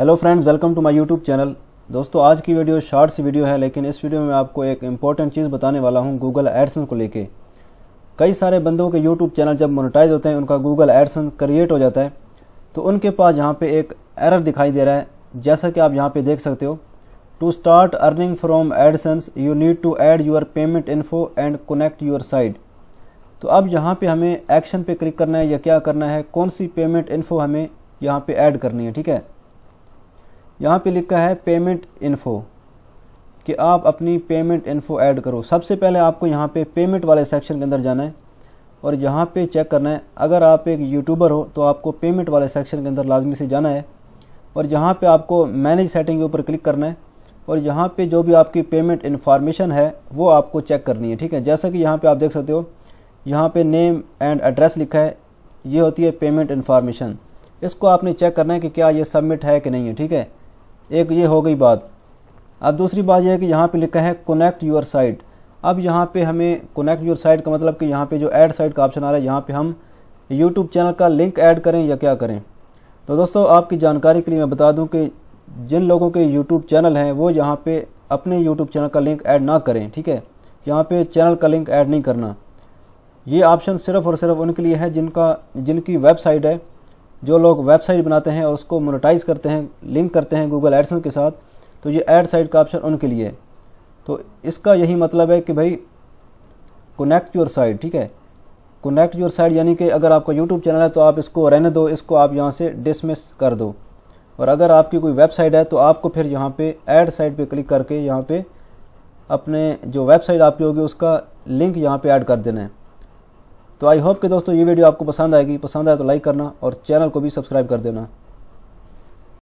hello friends welcome to my YouTube channel दोस्तों आज की वीडियो शॉर्ट सी वीडियो है लेकिन इस वीडियो में आपको एक इम्पॉर्टेंट चीज़ बताने वाला हूँ गूगल एडसन को लेके कई सारे बंदों के यूट्यूब चैनल जब मोनेटाइज होते हैं उनका गूगल एडसन क्रिएट हो जाता है तो उनके पास यहाँ पर एक एरर दिखाई दे रहा है जैसा कि आप यहाँ पर देख सकते हो to start earning from AdSense you need to add your payment info and connect your site तो अब यहाँ पर हमें एक्शन पे क्लिक करना है या क्या करना है कौन सी पेमेंट इन्फो हमें यहाँ पर ऐड करनी है ठीक है यहाँ पे लिखा है पेमेंट इन्फो कि आप अपनी पेमेंट इन्फो ऐड करो सबसे पहले आपको यहाँ पे पेमेंट वाले सेक्शन के अंदर जाना है और यहाँ पे चेक करना है अगर आप एक यूट्यूबर हो तो आपको पेमेंट वाले सेक्शन के अंदर लाजमी से जाना है और यहाँ पे आपको मैनेज सेटिंग के ऊपर क्लिक करना है और यहाँ पे जो भी आपकी पेमेंट इन्फॉर्मेशन है वो आपको चेक करनी है ठीक है जैसा कि यहाँ पर आप देख सकते हो यहाँ पर नेम एंड एड्रेस लिखा है ये होती है पेमेंट इन्फॉर्मेशन इसको आपने चेक करना है कि क्या ये सबमिट है कि नहीं है ठीक है एक ये हो गई बात अब दूसरी बात यह है कि यहाँ पे लिखा है कनेक्ट योर साइट अब यहाँ पे हमें कनेक्ट योर साइट का मतलब कि यहाँ पे जो ऐड साइट का ऑप्शन आ रहा है यहाँ पे हम यूट्यूब चैनल का लिंक ऐड करें या क्या करें तो दोस्तों आपकी जानकारी के लिए मैं बता दूँ कि जिन लोगों के यूट्यूब चैनल हैं वो यहाँ पर अपने यूट्यूब चैनल का लिंक ऐड ना करें ठीक है यहाँ पे चैनल का लिंक ऐड नहीं करना ये ऑप्शन सिर्फ और सिर्फ उनके लिए है जिनका जिनकी वेबसाइट है जो लोग वेबसाइट बनाते हैं और उसको मोनेटाइज करते हैं लिंक करते हैं गूगल एडसन के साथ तो ये एड साइट का ऑप्शन उनके लिए तो इसका यही मतलब है कि भाई कनेक्ट योर साइट ठीक है कनेक्ट योर साइट यानी कि अगर आपका यूट्यूब चैनल है तो आप इसको रहने दो इसको आप यहाँ से डिसमिस कर दो और अगर आपकी कोई वेबसाइट है तो आपको फिर यहाँ पे ऐड साइट पे क्लिक करके यहाँ पे अपने जो वेबसाइट आपकी होगी उसका लिंक यहाँ पे ऐड कर देना है तो आई होप कि दोस्तों ये वीडियो आपको पसंद आएगी पसंद आए तो लाइक करना और चैनल को भी सब्सक्राइब कर देना